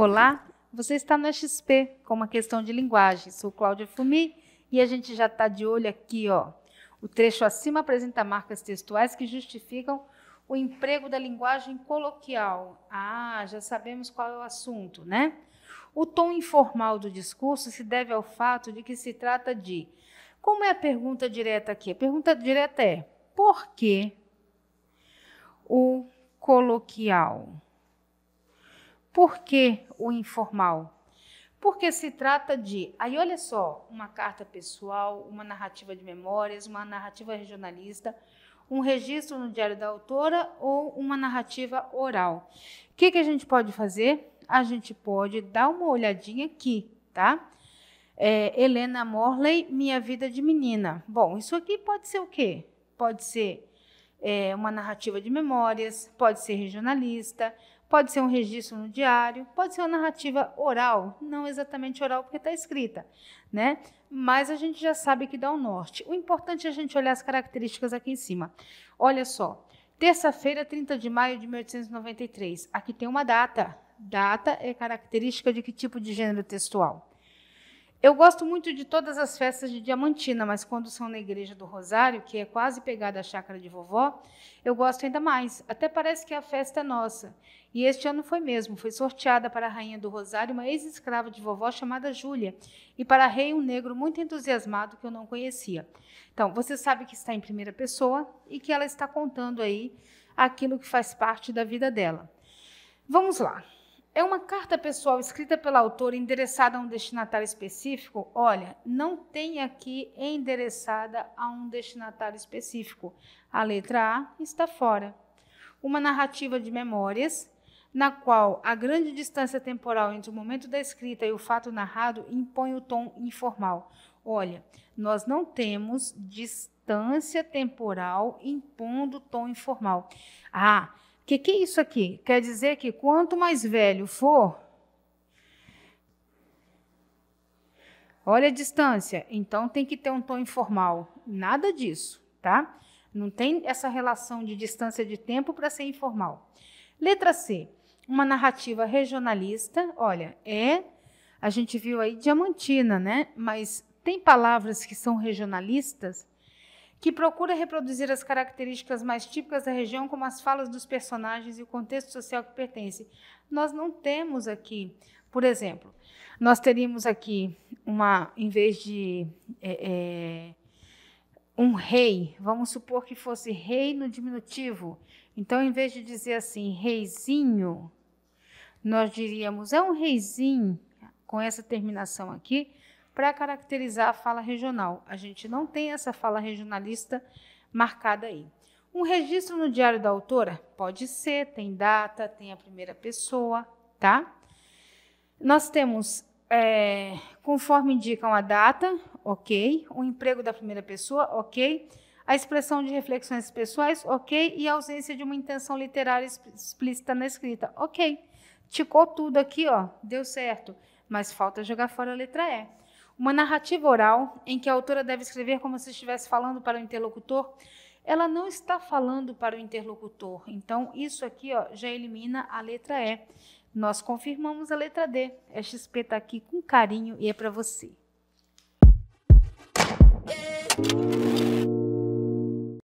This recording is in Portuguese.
Olá, você está no XP com uma questão de linguagem. Sou Cláudia Fumi e a gente já está de olho aqui, ó. O trecho acima apresenta marcas textuais que justificam o emprego da linguagem coloquial. Ah, já sabemos qual é o assunto, né? O tom informal do discurso se deve ao fato de que se trata de. Como é a pergunta direta aqui? A pergunta direta é: por que o coloquial? Por que o informal? Porque se trata de. Aí, olha só, uma carta pessoal, uma narrativa de memórias, uma narrativa regionalista, um registro no diário da autora ou uma narrativa oral. O que, que a gente pode fazer? A gente pode dar uma olhadinha aqui, tá? É, Helena Morley, Minha Vida de Menina. Bom, isso aqui pode ser o quê? Pode ser é, uma narrativa de memórias, pode ser regionalista, Pode ser um registro no diário, pode ser uma narrativa oral, não exatamente oral porque está escrita, né? Mas a gente já sabe que dá o um norte. O importante é a gente olhar as características aqui em cima. Olha só, terça-feira, 30 de maio de 1893. Aqui tem uma data. Data é característica de que tipo de gênero textual? Eu gosto muito de todas as festas de Diamantina, mas quando são na Igreja do Rosário, que é quase pegada à chácara de vovó, eu gosto ainda mais. Até parece que a festa é nossa. E este ano foi mesmo. Foi sorteada para a Rainha do Rosário uma ex-escrava de vovó chamada Júlia, e para rei um negro muito entusiasmado que eu não conhecia. Então, você sabe que está em primeira pessoa e que ela está contando aí aquilo que faz parte da vida dela. Vamos lá. É uma carta pessoal escrita pela autora endereçada a um destinatário específico? Olha, não tem aqui endereçada a um destinatário específico. A letra A está fora. Uma narrativa de memórias, na qual a grande distância temporal entre o momento da escrita e o fato narrado impõe o tom informal. Olha, nós não temos distância temporal impondo tom informal. Ah, que, que é isso aqui? Quer dizer que quanto mais velho for, olha a distância, então tem que ter um tom informal. Nada disso, tá? Não tem essa relação de distância de tempo para ser informal. Letra C, uma narrativa regionalista. Olha, é, a gente viu aí diamantina, né? Mas tem palavras que são regionalistas que procura reproduzir as características mais típicas da região, como as falas dos personagens e o contexto social que pertence. Nós não temos aqui, por exemplo, nós teríamos aqui uma, em vez de é, é, um rei, vamos supor que fosse rei no diminutivo. Então, em vez de dizer assim, reizinho, nós diríamos é um reizinho com essa terminação aqui, para caracterizar a fala regional. A gente não tem essa fala regionalista marcada aí. Um registro no diário da autora pode ser, tem data, tem a primeira pessoa, tá? Nós temos, é, conforme indicam a data, ok. O emprego da primeira pessoa, ok. A expressão de reflexões pessoais, ok. E a ausência de uma intenção literária explícita na escrita, ok. Ticou tudo aqui, ó, deu certo, mas falta jogar fora a letra E. Uma narrativa oral em que a autora deve escrever como se estivesse falando para o interlocutor, ela não está falando para o interlocutor. Então, isso aqui ó, já elimina a letra E. Nós confirmamos a letra D. A XP está aqui com carinho e é para você. É.